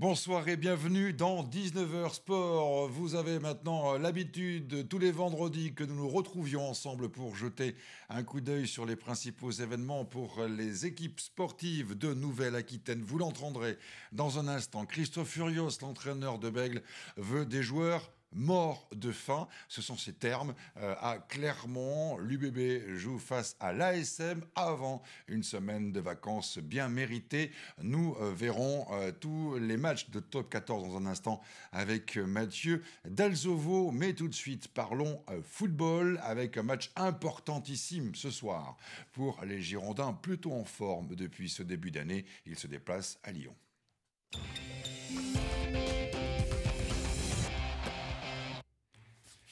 Bonsoir et bienvenue dans 19h Sport. Vous avez maintenant euh, l'habitude tous les vendredis que nous nous retrouvions ensemble pour jeter un coup d'œil sur les principaux événements pour euh, les équipes sportives de Nouvelle-Aquitaine. Vous l'entendrez dans un instant. Christophe Furios, l'entraîneur de Bègle, veut des joueurs mort de faim. Ce sont ces termes euh, à Clermont. L'UBB joue face à l'ASM avant une semaine de vacances bien méritée. Nous euh, verrons euh, tous les matchs de top 14 dans un instant avec Mathieu Dalzovo. Mais tout de suite, parlons football avec un match importantissime ce soir pour les Girondins plutôt en forme depuis ce début d'année. Ils se déplacent à Lyon.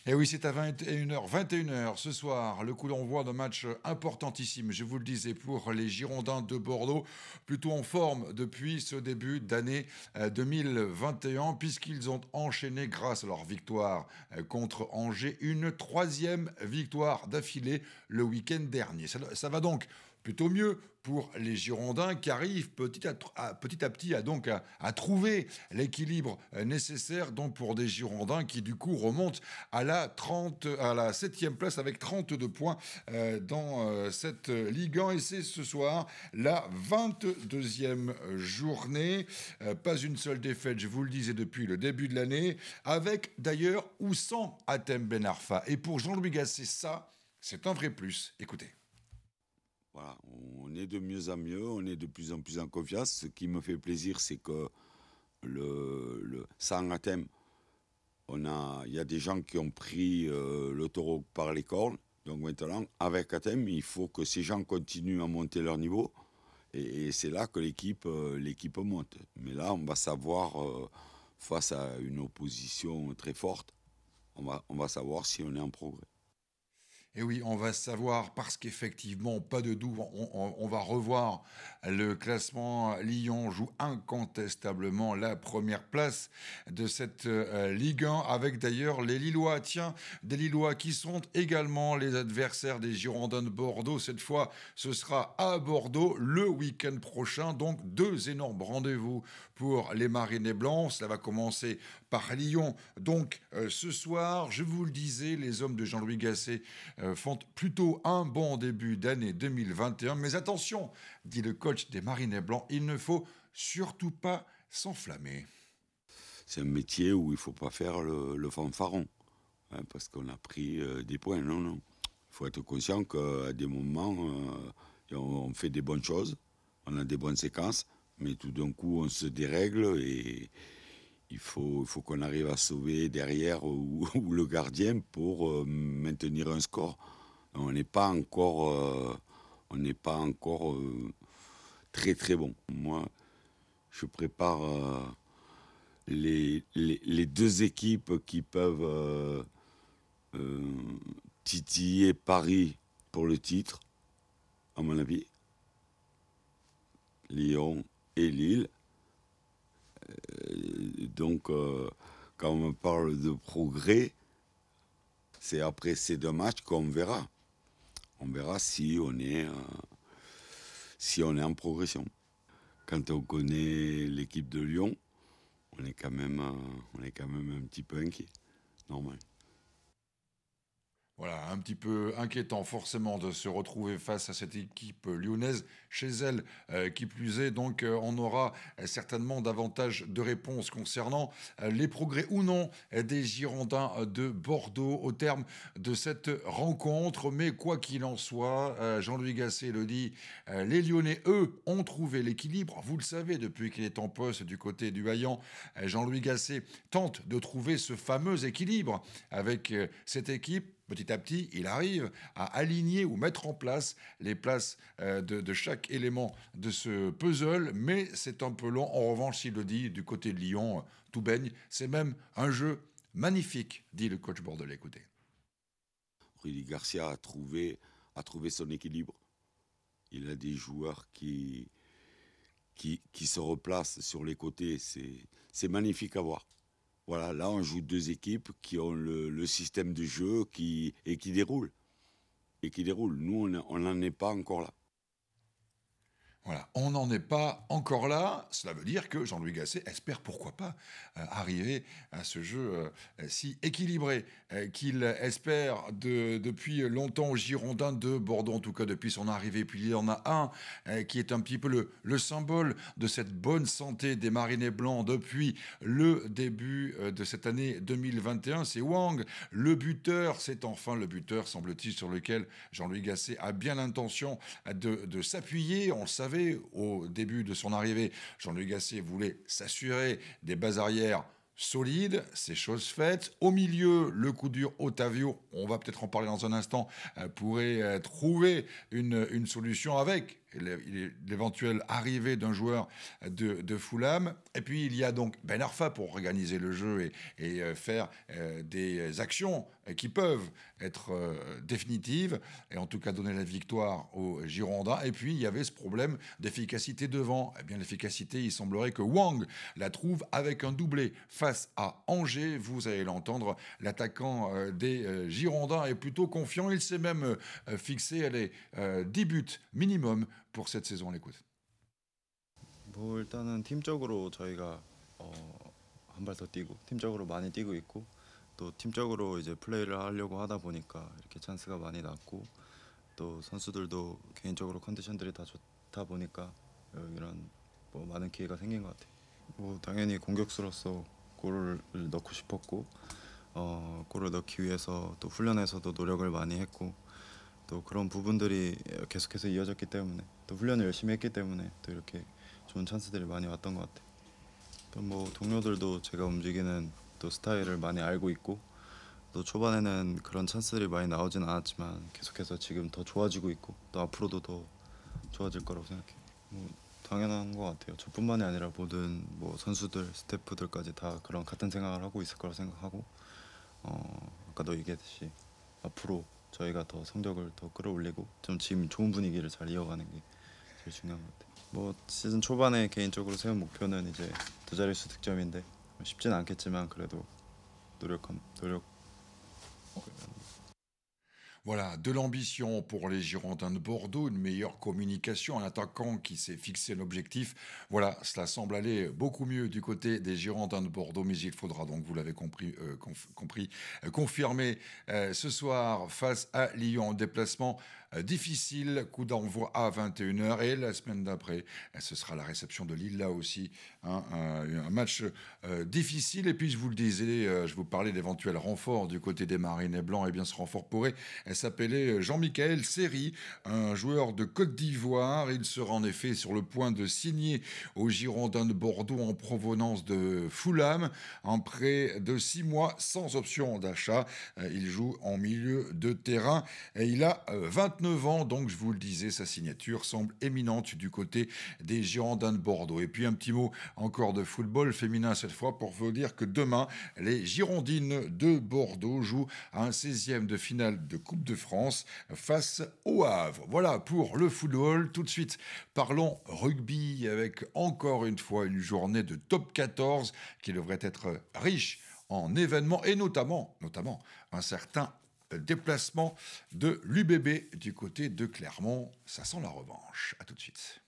Et eh oui, c'est à 21h, 21h ce soir, le coup d'envoi d'un match importantissime, je vous le disais, pour les Girondins de Bordeaux, plutôt en forme depuis ce début d'année 2021, euh, puisqu'ils ont enchaîné, grâce à leur victoire euh, contre Angers, une troisième victoire d'affilée le week-end dernier. Ça, ça va donc plutôt mieux pour les Girondins qui arrivent petit à, petit, à donc à, trouver l'équilibre euh, nécessaire donc pour des Girondins qui du coup remontent à la 30 à la 7e place avec 32 points euh, dans euh, cette Ligue 1 et c'est ce soir la 22e journée pas une seule défaite je vous le disais depuis le début de l'année avec d'ailleurs ou sans Atem Ben Arfa et pour Jean-Louis Gasset ça c'est un vrai plus écoutez on est de mieux en mieux, on est de plus en plus en confiance. Ce qui me fait plaisir, c'est que le, sans Atem, il y a des gens qui ont pris l'autoroute euh, le par les cornes. Donc maintenant, avec Athènes, il faut que ces gens continuent à monter leur niveau. Et, c'est là que euh, l'équipe monte. Mais là, on va savoir, euh, face à une opposition très forte, on va savoir si on est en progrès. Et oui, on va savoir parce qu'effectivement, pas de doute, on, va revoir le classement. Lyon joue incontestablement la première place de cette euh, Ligue 1 avec d'ailleurs les Lillois. Tiens, des Lillois qui sont également les adversaires des Girondins de Bordeaux. Cette fois, ce sera à Bordeaux le week-end prochain. Donc, deux énormes rendez-vous pour les Marinés Blancs. Cela va commencer par Lyon. Donc, euh, ce soir, je vous le disais, les hommes de Jean-Louis Gasset. Euh, euh, font plutôt un bon début d'année 2021. Mais attention, dit le coach des Marinets Blancs, il ne faut surtout pas s'enflammer. C'est un métier où il ne faut pas faire le, fanfaron, hein, parce qu'on a pris euh, des points. Non, non. Il faut être conscient qu'à des moments, euh, on fait des bonnes choses, on a des bonnes séquences, mais tout d'un coup, on se dérègle et, il faut, faut qu'on arrive à sauver derrière ou, le gardien pour euh, maintenir un score. On n'est pas encore, euh, on n'est pas encore euh, très très bon. Moi, je prépare les, deux équipes qui peuvent titiller Paris pour le titre, à mon avis, Lyon et Lille. Donc, euh, quand on parle de progrès, c'est après ces deux matchs qu'on verra. On verra si on est, euh, si on est en progression. Quand on connaît l'équipe de Lyon, on est quand même, euh, on est quand même un petit peu inquiet. Normal. Voilà, un petit peu inquiétant forcément de se retrouver face à cette équipe lyonnaise chez elle, euh, qui plus est. Donc euh, on aura euh, certainement davantage de réponses concernant les progrès ou non des Girondins de Bordeaux au terme de cette rencontre. Mais quoi qu'il en soit, Jean-Louis Gasset le dit, les Lyonnais, eux, ont trouvé l'équilibre. Vous le savez, depuis qu'il est en poste du côté du Haillan, Jean-Louis Gasset tente de trouver ce fameux équilibre avec cette équipe petit à petit, il arrive à aligner ou mettre en place les places euh, de, chaque élément de ce puzzle, mais c'est un peu long. En revanche, il le dit, du côté de Lyon, tout baigne. C'est même un jeu magnifique, dit le coach bordelais. Écoutez. Rudy Garcia a trouvé, son équilibre. Il a des joueurs qui, qui, qui se replacent sur les côtés. C'est magnifique à voir. Voilà, là, on joue deux équipes qui ont le, système de jeu qui, et qui déroulent. Et qui déroulent. Nous, on n'en est pas encore là. Voilà. On n'en est pas encore là. Cela veut dire que Jean-Louis Gasset espère, pourquoi pas, euh, arriver à ce jeu euh, euh, si équilibré qu'il espère depuis longtemps au Girondin de Bordeaux, en tout cas depuis son arrivée. Puis il y en a un qui est un petit peu le, symbole de cette bonne santé des marinés blancs depuis le début de cette année 2021. C'est Wang, le buteur. C'est enfin le buteur, semble-t-il, sur lequel Jean-Louis Gasset a bien l'intention de, de s'appuyer. On le savait au début de son arrivée, Jean-Luc Gasset voulait s'assurer des bases arrières solides. c'est chose faite. Au milieu, le coup dur Otavio, on va peut-être en parler dans un instant, euh, pourrait euh, trouver une solution avec l'éventuelle arrivée d'un joueur de, Fulham. Et puis il y a donc Ben Arfa pour organiser le jeu et, euh, faire euh, des actions qui peuvent être euh, définitives et en tout cas donner la victoire aux Girondins. Et puis il y avait ce problème d'efficacité devant. Eh bien l'efficacité, il semblerait que Wang la trouve avec un doublé face à Angers. Vous allez l'entendre, l'attaquant des Girondins est plutôt confiant. Il s'est même fixé les 10 buts minimum pour cette saison. o l'écoute. 뭐 일단은 팀적으로 저희가 어, 한발 더 뛰고 팀적으로 많이 뛰고 있고 또 팀적으로 이제 플레이를 하려고 하다 보니까 이렇게 찬스가 많이 났고 또 선수들도 개인적으로 컨디션들이 다 좋다 보니까 어, 이런 뭐 많은 기회가 생긴 것 같아요. 뭐 당연히 공격수로서 골을 넣고 싶었고 어, 골을 넣기 위해서 또 훈련에서도 노력을 많이 했고 또 그런 부분들이 계속해서 이어졌기 때문에 또 훈련을 열심히 했기 때문에 또 이렇게 좋은 찬스들이 많이 왔던 것 같아요. 또뭐 동료들도 제가 움직이는 또 스타일을 많이 알고 있고 또 초반에는 그런 찬스들이 많이 나오진 않았지만 계속해서 지금 더 좋아지고 있고 또 앞으로도 더 좋아질 거라고 생각해요. 뭐 당연한 것 같아요. 저뿐만이 아니라 모든 뭐 선수들, 스태프들까지 다 그런 같은 생각을 하고 있을 거라 생각하고 어, 아까 너 얘기했듯이 앞으로 저희가 더 성적을 더 끌어올리고 좀 지금 좋은 분위기를 잘 이어가는 게 제일 중요한 것 같아요. 뭐 시즌 초반에 개인적으로 세운 목표는 이제 두 자릿수 득점인데 쉽진 않겠지만 그래도 노력 노력 Voilà, de l'ambition pour les Girondins de Bordeaux, une meilleure communication, un attaquant qui s'est fixé l'objectif. Voilà, cela semble aller beaucoup mieux du côté des Girondins de Bordeaux, mais il faudra donc, vous l'avez compris, euh, euh, confirmer euh, ce soir face à Lyon en déplacement. Euh, difficile. Coup d'envoi à 21h. Et la semaine d'après, euh, ce sera la réception de Lille là aussi. Hein, euh, un, match difficile. Et puis, je vous le disais, je vous parlais d'éventuels renforts du côté des Marines et Blancs. Et eh bien, ce renfort pourrait s'appeler Jean-Michel Serry, un joueur de Côte d'Ivoire. Il sera en effet sur le point de signer au Girondins de Bordeaux en provenance de Fulham en prêt de 6 mois sans option d'achat. Il joue en milieu de terrain et il a 29 29 donc je vous le disais, sa signature semble éminente du côté des Girondins de Bordeaux. Et puis un petit mot encore de football féminin cette fois pour vous dire que demain, les Girondines de Bordeaux jouent à un 16e de finale de Coupe de France face au Havre. Voilà pour le football. Tout de suite, parlons rugby avec encore une fois une journée de top 14 qui devrait être riche en événements et notamment, notamment un certain déplacement de l'UBB du côté de Clermont. Ça sent la revanche. À tout de suite.